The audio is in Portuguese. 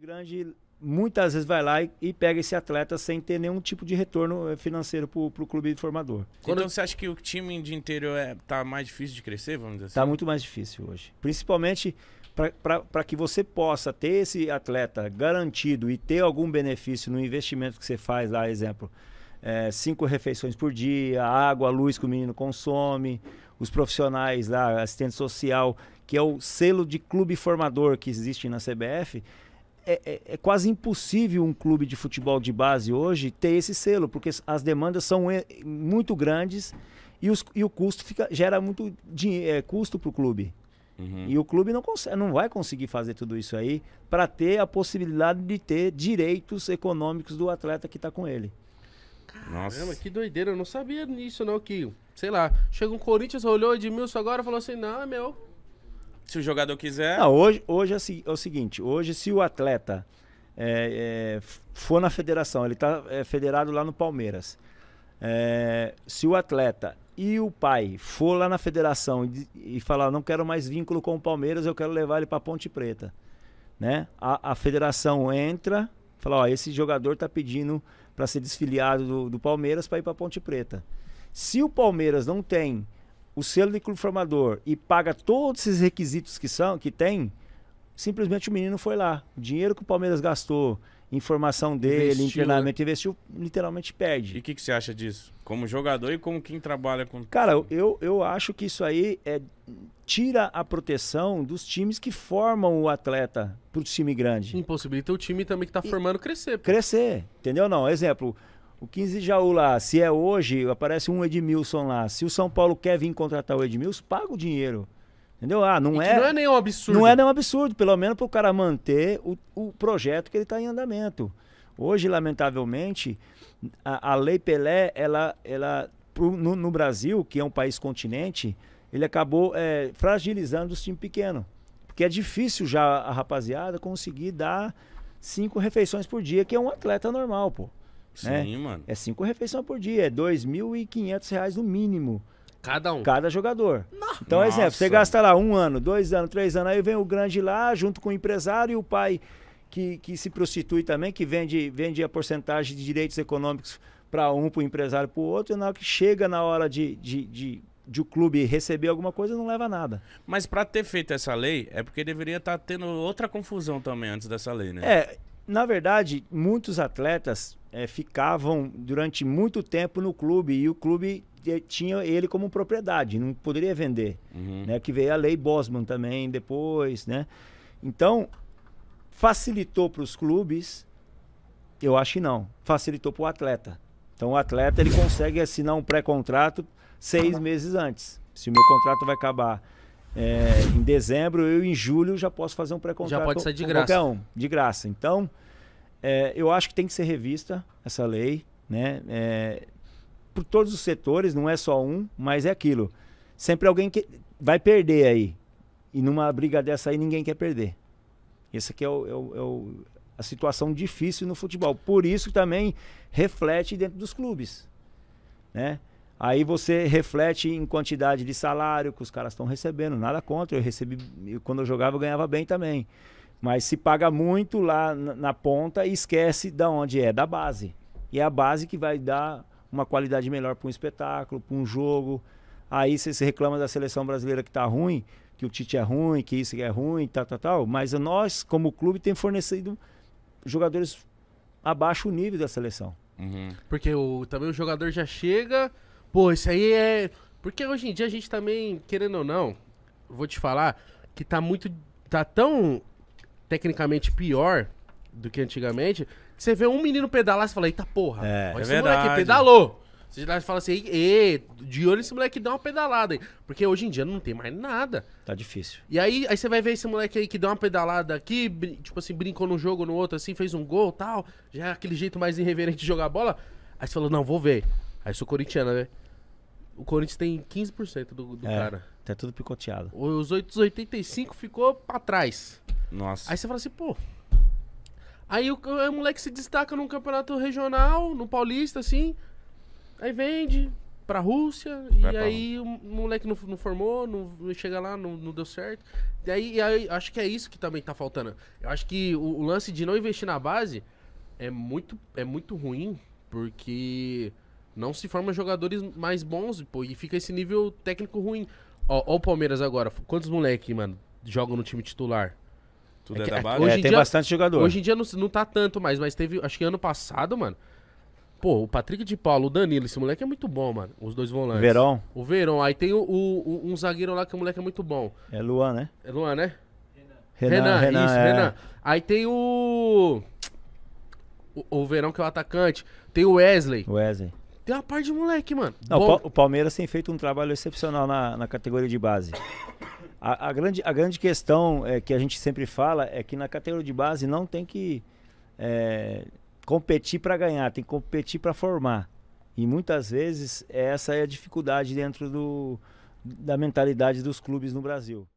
grande muitas vezes vai lá e, e, pega esse atleta sem ter nenhum tipo de retorno eh, financeiro para o clube formador. Quando então, você acha que o time de interior está é, mais difícil de crescer, vamos dizer assim? Está muito mais difícil hoje. Principalmente para que você possa ter esse atleta garantido e ter algum benefício no investimento que você faz lá, exemplo, é, cinco refeições por dia, água, luz que o menino consome, os profissionais lá, assistente social, que é o selo de clube formador que existe na CBF, é, é, é, quase impossível um clube de futebol de base hoje ter esse selo, porque as demandas são é, muito grandes e, os, e o custo fica, gera muito é, custo para o clube. Uhum. E o clube não, consegue, não vai conseguir fazer tudo isso aí para ter a possibilidade de ter direitos econômicos do atleta que está com ele. Nossa. Caramba, que doideira. Eu não sabia disso, não. Que, sei lá, chega um Corinthians, olhou Edmilson agora e falou assim: não, é meu. Se o jogador quiser. Não, hoje, hoje é, o é seguinte: hoje, se o atleta é, é, for na federação, ele está é, federado lá no Palmeiras. É, se o atleta e o pai for lá na federação e, e falar, não quero mais vínculo com o Palmeiras, eu quero levar ele para Ponte Preta. Né? A, a federação entra, fala, ó, esse jogador está pedindo para ser desfiliado do, do Palmeiras para ir para Ponte Preta. Se o Palmeiras não tem o selo de clube formador e paga todos esses requisitos que são, que tem, simplesmente o menino foi lá. O dinheiro que o Palmeiras gastou, informação dele, em treinamento, né? investiu, literalmente perde. E o que, que, você acha disso? Como jogador e como quem trabalha com. Cara, eu, eu acho que isso aí é, tira a proteção dos times que formam o atleta para o time grande. Impossibilita o time também que está formando crescer. Crescer, entendeu? Não, exemplo. O 15 Jaú lá, se é hoje, aparece um Edmilson lá. Se o São Paulo quer vir contratar o Edmilson, paga o dinheiro. Entendeu? Ah, não é. Não é nenhum absurdo. Não é nenhum absurdo, pelo menos para o cara manter o, o projeto que ele está em andamento. Hoje, lamentavelmente, a, a Lei Pelé, ela, ela pro, no, no, Brasil, que é um país continente, ele acabou é, fragilizando os times pequenos. Porque é difícil já a rapaziada conseguir dar cinco refeições por dia, que é um atleta normal, pô. Sim, né? mano. É cinco refeições por dia, é dois mil e quinhentos reais no mínimo. Cada um? Cada jogador. Então, Nossa. Então, exemplo, você gasta lá um ano, dois anos, três anos, aí vem o grande lá, junto com o empresário e o pai que, que se prostitui também, que vende, vende a porcentagem de direitos econômicos para um, para o empresário, para o outro, e na hora que chega na hora de, de, de de o clube receber alguma coisa não leva nada. Mas para ter feito essa lei, é porque deveria estar tá tendo outra confusão também antes dessa lei, né? É, na verdade, muitos atletas é, ficavam durante muito tempo no clube e o clube eh, tinha ele como propriedade, não poderia vender, uhum. né? Que veio a lei Bosman também depois, né? Então facilitou para os clubes, eu acho que não, facilitou para o atleta. Então o atleta ele consegue assinar um pré-contrato seis tá meses antes. Se o meu contrato vai acabar é, em dezembro, eu em julho já posso fazer um pré-contrato. Já pode sair de graça. um, de graça. Então é, eu acho que tem que ser revista essa lei, né? É, por todos os setores, não é só um, mas é aquilo. Sempre alguém que vai perder aí. E numa briga dessa aí ninguém quer perder. Essa aqui é, o, é, o, é o, a situação difícil no futebol. Por isso também reflete dentro dos clubes. Né? Aí você reflete em quantidade de salário que os caras estão recebendo. Nada contra. Eu recebi. Quando eu jogava, eu ganhava bem também. Mas se paga muito lá na, ponta e esquece da onde é, da base. E é a base que vai dar uma qualidade melhor para um espetáculo, para um jogo. Aí você se reclama da seleção brasileira que está ruim, que o Tite é ruim, que isso é ruim, tal, tal, tal. Mas nós, como clube, tem fornecido jogadores abaixo o nível da seleção. Uhum. Porque o, também o jogador já chega, pô, isso aí é. Porque hoje em dia a gente também, querendo ou não, vou te falar, que tá muito. tá tão tecnicamente pior do que antigamente, que você vê um menino pedalar e fala, eita porra, é, olha é esse verdade. moleque, pedalou. Você já fala assim, e, de olho esse moleque dá uma pedalada aí. Porque hoje em dia não tem mais nada. Tá difícil. E aí, aí você vai ver esse moleque aí que deu uma pedalada aqui, tipo assim, brincou num jogo, no outro, assim, fez um gol tal. Já é aquele jeito mais irreverente de jogar bola. Aí você falou, não, vou ver. Aí sou corintiano, né? O Corinthians tem 15% do, do é, cara. Tá tudo picoteado. Os 885 ficou pra trás. Nossa. Aí você fala assim, pô. Aí o, o moleque se destaca num campeonato regional, no Paulista, assim. Aí vende pra Rússia. Vai e pra aí o moleque não, não formou, não, não, chega lá, não, não deu certo. E aí, e aí, acho que é isso que também tá faltando. Eu acho que o, o lance de não investir na base é muito, é muito ruim, porque não se forma jogadores mais bons, pô, e fica esse nível técnico ruim. Ó, ó o Palmeiras agora, quantos moleque, mano, jogam no time titular? Tudo é, é que, é, Hoje é, tem dia, bastante jogador. Hoje em dia não, não tá tanto mais, mas teve, acho que ano passado, mano, Pô, o Patrick de Paulo, o Danilo, esse moleque é muito bom, mano. Os dois volantes. Verão. O Verão. Aí tem o, o, um zagueiro lá que o moleque é muito bom. É Luan, né? É Luan, né? Renan. Renan, Renan isso, é... Renan. Aí tem o... o... o. Verão, que é o atacante. Tem o Wesley. Wesley. Tem uma parte de moleque, mano. Não, Bom... o Palmeiras tem feito um trabalho excepcional na, na categoria de base. A, a, grande, a grande questão é, que a gente sempre fala é que na categoria de base não tem que é, competir para ganhar, tem que competir para formar. E muitas vezes essa é a dificuldade dentro do, da mentalidade dos clubes no Brasil.